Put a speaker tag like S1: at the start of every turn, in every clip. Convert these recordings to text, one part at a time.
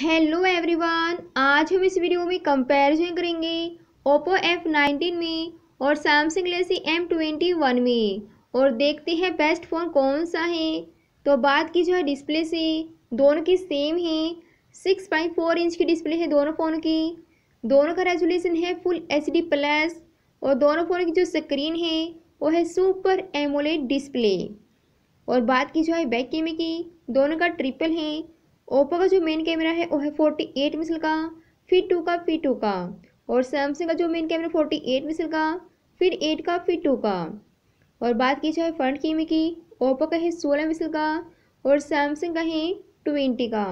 S1: hello everyone आज हम इस वीडियो में कंपैरिजन करेंगे ओप्पो नाइनटीन में और सैमसंग गलेक्सी वन में और देखते हैं बेस्ट फ़ोन कौन सा है तो बात की जाए डिस्प्ले से दोनों की सेम है सिक्स पॉइंट फोर इंच की डिस्प्ले है दोनों फ़ोन की दोनों का रेजोल्यूशन है फुल एच प्लस और दोनों फ़ोन की जो स्क्रीन है वो है सुपर एमोलेट डिस्प्ले और बात की जाए बैक कैमरे की दोनों का ट्रिपल है ओप्पो का जो मेन कैमरा है वो है फोर्टी एट मिसल का फिर टू का फिर टू का और सैमसंग का जो मेन कैमरा फोर्टी एट मिसल का फिर एट का फिर टू का और बात की जाए फ्रंट कैमरे की ओप्पो का है सोलह मिसल का और सैमसंग का है ट्वेंटी का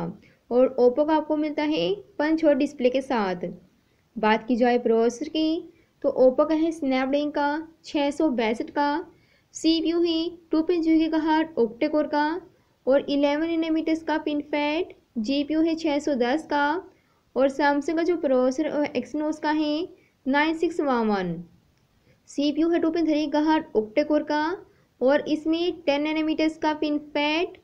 S1: और ओप्पो का आपको मिलता है पंच और डिस्प्ले के साथ बात की जाए प्रोसेसर की तो ओप्पो का है स्नैपड्रैगन का छः सौ बैसठ का सी पी यू है टू पॉइंट जीरो का हार्ट ओक्टेकोर का और 11 एनामीटर्स का पिन फैट जीपीयू है 610 का और सैमसंग का जो प्रोसेसर और एक्सनोस का है nine six one one C P U है टू पॉइंट थ्री का ऑक्टेकोर का और इसमें टेन एनामीटर्स का पिन फैट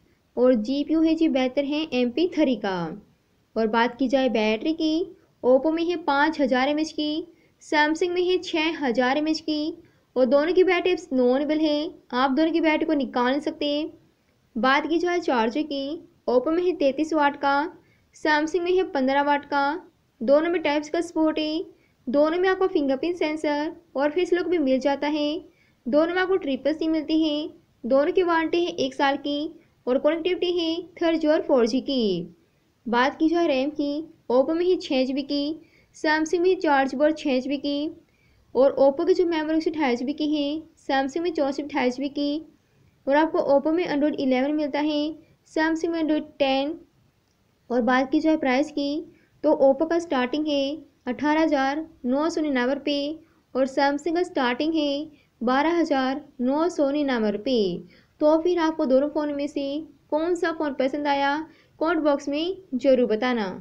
S1: और जी पी यू है जी बेहतर है एम पी थ्री का और बात की जाए बैटरी की ओप्पो में है पाँच हज़ार एम एच की सैमसंग में है छः हज़ार एम एच की और दोनों की बैटरी नॉनेबल है आप दोनों की बैटरी को निकाल सकते हैं बात की जाए चार्जर की ओप्पो में है तैंतीस वाट का सैमसंग में है पंद्रह वाट का दोनों में टाइप्स का सपोर्ट है दोनों में आपको फिंगरप्रिंट सेंसर और फेस लुक भी मिल जाता है दोनों में आपको ट्रिपल सी मिलती है दोनों की वारंटी है एक साल की और कनेक्टिविटी है थर्ड जी और फोर जी की बात की जाए रैम की ओप्पो में ही छः जी की सैमसंग में चार जी और छः जी की और ओप्पो की जो मेमोरी एक सौ अठाईस जी की है सैमसंग में चौंसठ अठाईस जी की और आपको ओप्पो में एंड्रॉयड इलेवन मिलता है सैमसंग में एंड्रॉयड टेन और बात की जाए प्राइस की तो ओप्पो का स्टार्टिंग है अठारह हज़ार नौ सौ निन्यानवे रुपये और सैमसंग का स्टार्टिंग है बारह हज़ार नौ सौ निन्यानवे रुपये तो फिर आपको दोनों फ़ोन में से कौन सा फ़ोन पसंद आया कमेंट बॉक्स में ज़रूर बताना